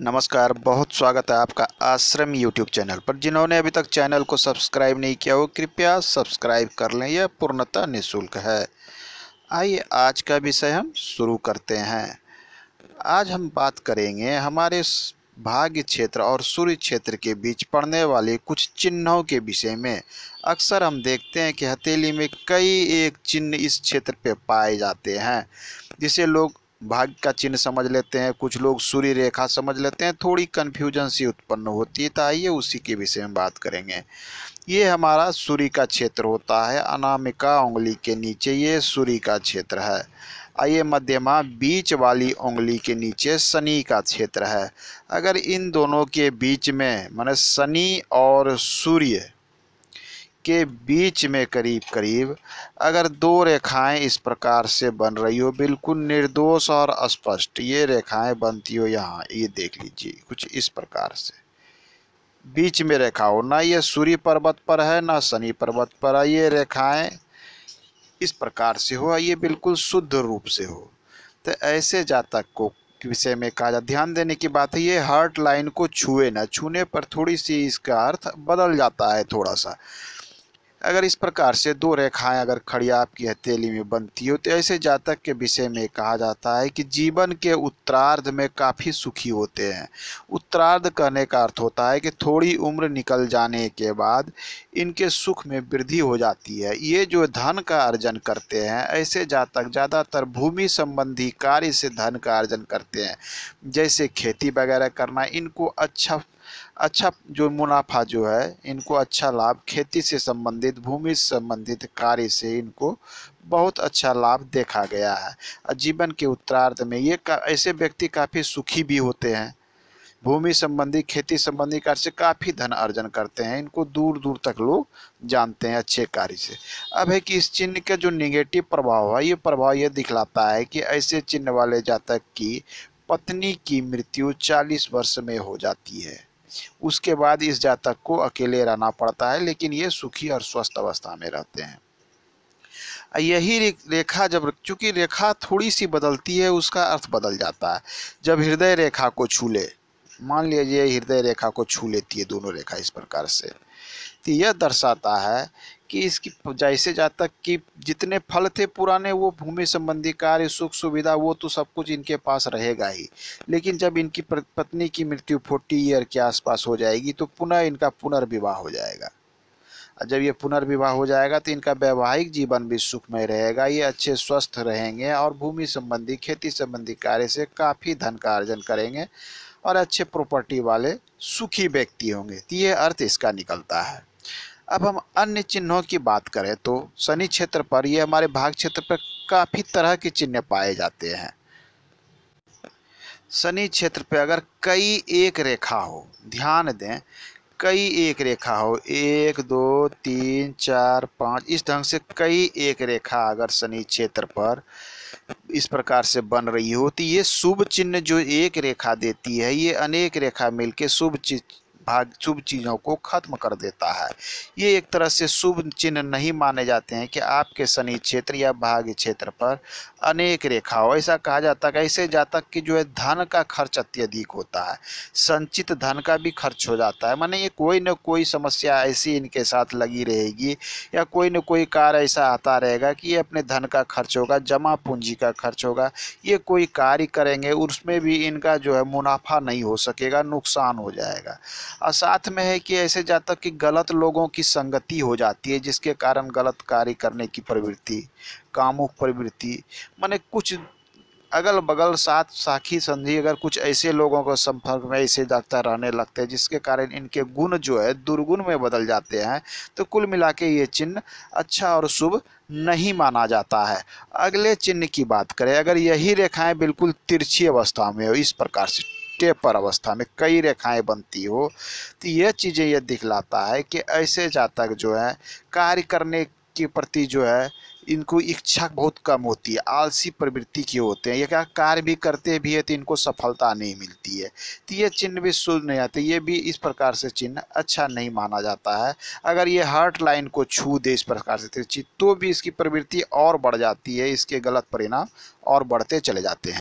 नमस्कार बहुत स्वागत है आपका आश्रम यूट्यूब चैनल पर जिन्होंने अभी तक चैनल को सब्सक्राइब नहीं किया हो कृपया सब्सक्राइब कर लें यह पूर्णतः निःशुल्क है आइए आज का विषय हम शुरू करते हैं आज हम बात करेंगे हमारे भाग्य क्षेत्र और सूर्य क्षेत्र के बीच पड़ने वाले कुछ चिन्हों के विषय में अक्सर हम देखते हैं कि हथेली में कई एक चिन्ह इस क्षेत्र पर पाए जाते हैं जिसे लोग भाग्य का चिन्ह समझ लेते हैं कुछ लोग सूर्य रेखा समझ लेते हैं थोड़ी कन्फ्यूजन सी उत्पन्न होती है तो आइए उसी के विषय में बात करेंगे ये हमारा सूर्य का क्षेत्र होता है अनामिका उंगली के नीचे ये सूर्य का क्षेत्र है आइए मध्यमा बीच वाली उंगली के नीचे शनि का क्षेत्र है अगर इन दोनों के बीच में मान शनि और सूर्य के बीच में करीब करीब अगर दो रेखाएं इस प्रकार से बन रही हो बिल्कुल निर्दोष और स्पष्ट ये रेखाएं बनती हो यहाँ ये देख लीजिए कुछ इस प्रकार से बीच में रेखा हो ना ये सूर्य पर्वत पर है ना शनि पर्वत पर है ये रेखाएं इस प्रकार से हो ये बिल्कुल शुद्ध रूप से हो तो ऐसे जातक को विषय में कहा जा ध्यान देने की बात है ये हार्ट लाइन को छुए ना छूने पर थोड़ी सी इसका अर्थ बदल जाता है थोड़ा सा अगर इस प्रकार से दो रेखाएं अगर खड़ी आपकी हथेली में बनती हो तो ऐसे जातक के विषय में कहा जाता है कि जीवन के उत्तरार्ध में काफ़ी सुखी होते हैं उत्तरार्ध कहने का अर्थ होता है कि थोड़ी उम्र निकल जाने के बाद इनके सुख में वृद्धि हो जाती है ये जो धन का अर्जन करते हैं ऐसे जातक ज़्यादातर भूमि संबंधी कार्य से धन का अर्जन करते हैं जैसे खेती वगैरह करना इनको अच्छा अच्छा जो मुनाफा जो है इनको अच्छा लाभ खेती से संबंधित भूमि से संबंधित कार्य से इनको बहुत अच्छा लाभ देखा गया है जीवन के उत्तरार्ध में ये का, ऐसे व्यक्ति काफ़ी सुखी भी होते हैं भूमि संबंधी खेती संबंधी कार्य से काफ़ी धन अर्जन करते हैं इनको दूर दूर तक लोग जानते हैं अच्छे कार्य से अब है कि इस चिन्ह का जो निगेटिव प्रभाव है ये प्रभाव ये दिखलाता है कि ऐसे चिन्ह वाले जातक की पत्नी की मृत्यु 40 वर्ष में हो जाती है उसके बाद इस जातक को अकेले रहना पड़ता है लेकिन ये सुखी और स्वस्थ अवस्था में रहते हैं यही रेखा जब चूंकि रेखा थोड़ी सी बदलती है उसका अर्थ बदल जाता है जब हृदय रेखा को छू ले मान लीजिए हृदय रेखा को छू लेती है दोनों रेखा इस प्रकार से तो यह दर्शाता है कि इसकी जैसे जातक कि जितने फल थे पुराने वो भूमि संबंधी कार्य सुख सुविधा वो तो सब कुछ इनके पास रहेगा ही लेकिन जब इनकी पत्नी की मृत्यु फोर्टी ईयर के आसपास हो जाएगी तो पुनः इनका पुनर्विवाह हो जाएगा जब ये पुनर्विवाह हो जाएगा तो इनका वैवाहिक जीवन भी सुखमय रहेगा ये अच्छे स्वस्थ रहेंगे और भूमि संबंधी खेती संबंधी कार्य से काफ़ी धन का अर्जन करेंगे और अच्छे प्रॉपर्टी वाले सुखी व्यक्ति होंगे तो ये अर्थ इसका निकलता है अब हम अन्य चिन्हों की बात करें तो शनि क्षेत्र पर ये हमारे भाग क्षेत्र पर काफ़ी तरह के चिन्ह पाए जाते हैं शनि क्षेत्र पर अगर कई एक रेखा हो ध्यान दें कई एक रेखा हो एक दो तीन चार पाँच इस ढंग से कई एक रेखा अगर शनि क्षेत्र पर इस प्रकार से बन रही हो तो ये शुभ चिन्ह जो एक रेखा देती है ये अनेक रेखा मिलके शुभ भाग शुभ चीज़ों को खत्म कर देता है ये एक तरह से शुभ चिन्ह नहीं माने जाते हैं कि आपके शनि क्षेत्र या भाग्य क्षेत्र पर अनेक रेखाओं ऐसा कहा जाता है ऐसे जातक कि जो है धन का खर्च अत्यधिक होता है संचित धन का भी खर्च हो जाता है माने ये कोई ना कोई समस्या ऐसी इनके साथ लगी रहेगी या कोई ना कोई कार्य ऐसा आता रहेगा कि ये अपने धन का खर्च होगा जमा पूंजी का खर्च होगा ये कोई कार्य करेंगे उसमें भी इनका जो है मुनाफा नहीं हो सकेगा नुकसान हो जाएगा और साथ में है कि ऐसे जातक की गलत लोगों की संगति हो जाती है जिसके कारण गलत कार्य करने की प्रवृत्ति कामुक प्रवृत्ति मान कुछ अगल बगल साथ साखी संधि अगर कुछ ऐसे लोगों को संपर्क में ऐसे जाता रहने लगते हैं जिसके कारण इनके गुण जो है दुर्गुण में बदल जाते हैं तो कुल मिला के ये चिन्ह अच्छा और शुभ नहीं माना जाता है अगले चिन्ह की बात करें अगर यही रेखाएं बिल्कुल तिरछी अवस्था में हो इस प्रकार से पर अवस्था में कई रेखाएं बनती हो तो यह चीज़ें यह दिखलाता है कि ऐसे जातक जो है कार्य करने के प्रति जो है इनको इच्छा बहुत कम होती है आलसी प्रवृत्ति के होते हैं ये क्या कार्य भी करते भी है तो इनको सफलता नहीं मिलती है तो ये चिन्ह भी शुद्ध नहीं आते ये भी इस प्रकार से चिन्ह अच्छा नहीं माना जाता है अगर ये हर्ट लाइन को छू दे इस प्रकार से तो भी इसकी प्रवृत्ति और बढ़ जाती है इसके गलत परिणाम और बढ़ते चले जाते हैं